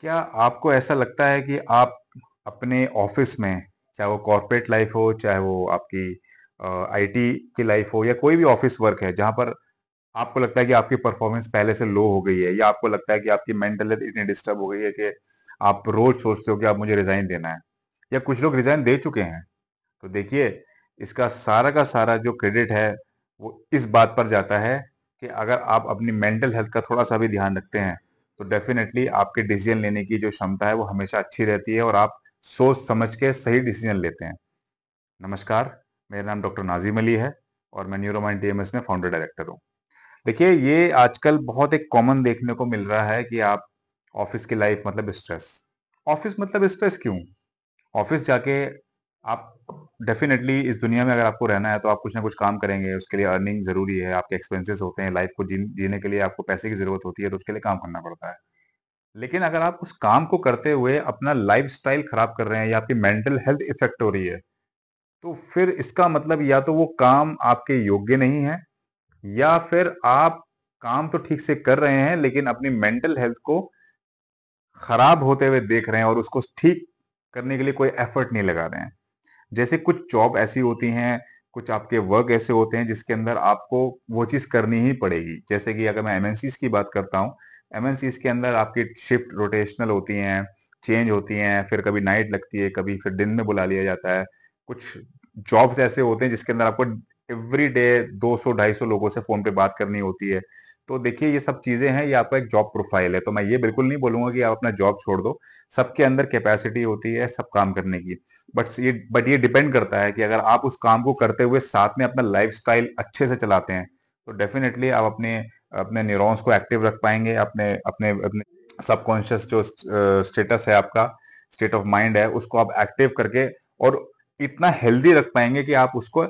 क्या आपको ऐसा लगता है कि आप अपने ऑफिस में चाहे वो कॉरपोरेट लाइफ हो चाहे वो आपकी आईटी की लाइफ हो या कोई भी ऑफिस वर्क है जहां पर आपको लगता है कि आपकी परफॉर्मेंस पहले से लो हो गई है या आपको लगता है कि आपकी मेंटल हेल्थ इतनी डिस्टर्ब हो गई है कि आप रोज सोचते हो कि आप मुझे रिजाइन देना है या कुछ लोग रिजाइन दे चुके हैं तो देखिए इसका सारा का सारा जो क्रेडिट है वो इस बात पर जाता है कि अगर आप अपनी मेंटल हेल्थ का थोड़ा सा भी ध्यान रखते हैं तो डेफिनेटली आपके डिसीजन लेने की जो क्षमता है वो हमेशा अच्छी रहती है और आप सोच समझ के सही डिसीजन लेते हैं नमस्कार मेरा नाम डॉक्टर नाजिम अली है और मैं न्यूरोमाइंड टी में फाउंडर डायरेक्टर हूँ देखिए ये आजकल बहुत एक कॉमन देखने को मिल रहा है कि आप ऑफिस की लाइफ मतलब स्ट्रेस ऑफिस मतलब स्ट्रेस क्यों ऑफिस जाके आप डेफिनेटली इस दुनिया में अगर आपको रहना है तो आप कुछ ना कुछ काम करेंगे उसके लिए अर्निंग जरूरी है आपके एक्सपेंसेस होते हैं लाइफ को जीन जीने के लिए आपको पैसे की जरूरत होती है तो उसके लिए काम करना पड़ता है लेकिन अगर आप उस काम को करते हुए अपना लाइफ खराब कर रहे हैं या आपकी मेंटल हेल्थ इफेक्ट हो रही है तो फिर इसका मतलब या तो वो काम आपके योग्य नहीं है या फिर आप काम तो ठीक से कर रहे हैं लेकिन अपनी मेंटल हेल्थ को खराब होते हुए देख रहे हैं और उसको ठीक करने के लिए कोई एफर्ट नहीं लगा रहे हैं जैसे कुछ जॉब ऐसी होती हैं कुछ आपके वर्क ऐसे होते हैं जिसके अंदर आपको वो चीज करनी ही पड़ेगी जैसे कि अगर मैं एमएनसीज की बात करता हूँ एमएनसीज के अंदर आपकी शिफ्ट रोटेशनल होती हैं चेंज होती हैं फिर कभी नाइट लगती है कभी फिर दिन में बुला लिया जाता है कुछ जॉब्स ऐसे होते हैं जिसके अंदर आपको एवरी डे दो सौ ढाई सौ लोगों से फोन पे बात करनी होती है तो देखिए ये सब चीजें हैं ये आपका एक जॉब प्रोफाइल है तो मैं ये बिल्कुल नहीं बोलूंगा कि आप अपना जॉब छोड़ दो सबके अंदर कैपेसिटी होती है सब काम करने की बट ये बट ये डिपेंड करता है कि अगर आप उस काम को करते हुए साथ में अपना लाइफ अच्छे से चलाते हैं तो डेफिनेटली आप अपने अपने न्यूरॉन्स को एक्टिव रख पाएंगे अपने अपने अपने सबकॉन्शियस जो स्टेटस है आपका स्टेट ऑफ माइंड है उसको आप एक्टिव करके और इतना हेल्दी रख पाएंगे कि आप उसको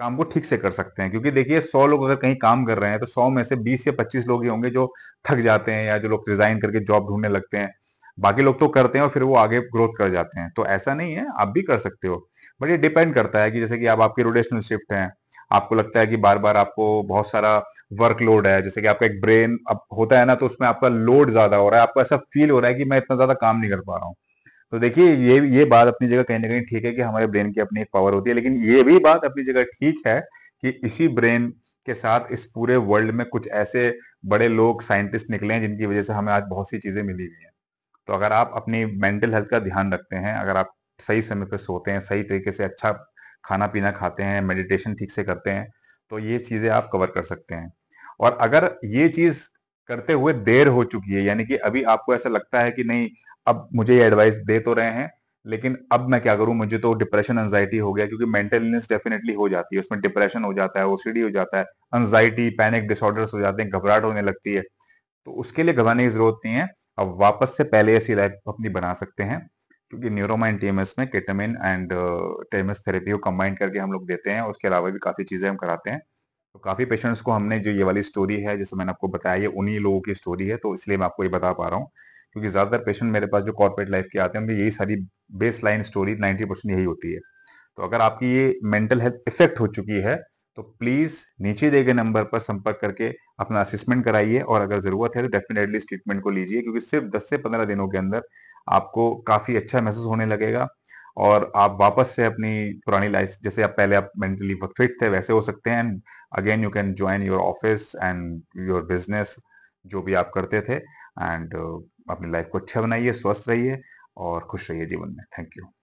काम को ठीक से कर सकते हैं क्योंकि देखिए सौ लोग अगर कहीं काम कर रहे हैं तो सौ में से बीस या पच्चीस लोग ही होंगे जो थक जाते हैं या जो लोग रिजाइन करके जॉब ढूंढने लगते हैं बाकी लोग तो करते हैं और फिर वो आगे ग्रोथ कर जाते हैं तो ऐसा नहीं है आप भी कर सकते हो बट ये डिपेंड करता है कि जैसे कि आप आपके रोटेशनल शिफ्ट हैं आपको लगता है कि बार बार आपको बहुत सारा वर्कलोड है जैसे कि आपका एक ब्रेन अब होता है ना तो उसमें आपका लोड ज्यादा हो रहा है आपको ऐसा फील हो रहा है कि मैं इतना ज्यादा काम नहीं कर पा रहा हूँ तो देखिए ये ये बात अपनी जगह कहीं ना कहीं ठीक है कि हमारे ब्रेन की अपनी एक पावर होती है लेकिन ये भी बात अपनी जगह ठीक है कि इसी ब्रेन के साथ इस पूरे वर्ल्ड में कुछ ऐसे बड़े लोग साइंटिस्ट निकले हैं जिनकी वजह से हमें आज बहुत सी चीज़ें मिली हुई हैं तो अगर आप अपनी मेंटल हेल्थ का ध्यान रखते हैं अगर आप सही समय पर सोते हैं सही तरीके से अच्छा खाना पीना खाते हैं मेडिटेशन ठीक से करते हैं तो ये चीज़ें आप कवर कर सकते हैं और अगर ये चीज़ करते हुए देर हो चुकी है यानी कि अभी आपको ऐसा लगता है कि नहीं अब मुझे ये एडवाइस दे तो रहे हैं लेकिन अब मैं क्या करूं मुझे तो डिप्रेशन एंजाइटी हो गया क्योंकि मेंटल इलनेस डेफिनेटली हो जाती है उसमें डिप्रेशन हो जाता है ओसीडी हो जाता है एंजाइटी पैनिक डिसऑर्डर्स हो जाते हैं घबराहट होने लगती है तो उसके लिए घबराने की जरूरत नहीं है अब वापस से पहले ऐसी लाइफ अपनी बना सकते हैं क्योंकि न्यूरोमाइन टीएमएस में केटामिन एंड टेमस थेरेपी को कंबाइन करके हम लोग देते हैं उसके अलावा भी काफी चीजें हम कराते हैं तो काफी पेशेंट्स को हमने जो ये वाली स्टोरी है जैसे मैंने आपको बताया ये उन्हीं लोगों की स्टोरी है तो इसलिए मैं आपको ये बता पा रहा हूँ क्योंकि ज़्यादातर पेशेंट मेरे पास जो कॉर्पोरेट लाइफ के आते हैं उनकी यही सारी baseline story ninety percent यही होती है तो अगर आपकी ये मेंटल हेल्थ इफेक्ट हो चुकी है तो प्लीज़ नीचे दिए गए नंबर पर संपर्क करके अपना असेसमेंट कराइए और अगर ज़रूरत है तो डेफिनेटली ट्रीटमेंट को लीजिए क्योंकि सिर्फ 10 से 15 दिनों के अंदर आपको काफ़ी अच्छा महसूस होने लगेगा और आप वापस से अपनी पुरानी लाइफ जैसे आप पहले आप मेंटली फिट थे वैसे हो सकते हैं and again you can join your office and your business जो भी आप करते थे एंड अपनी लाइफ को अच्छा बनाइए स्वस्थ रहिए और खुश रहिए जीवन में थैंक यू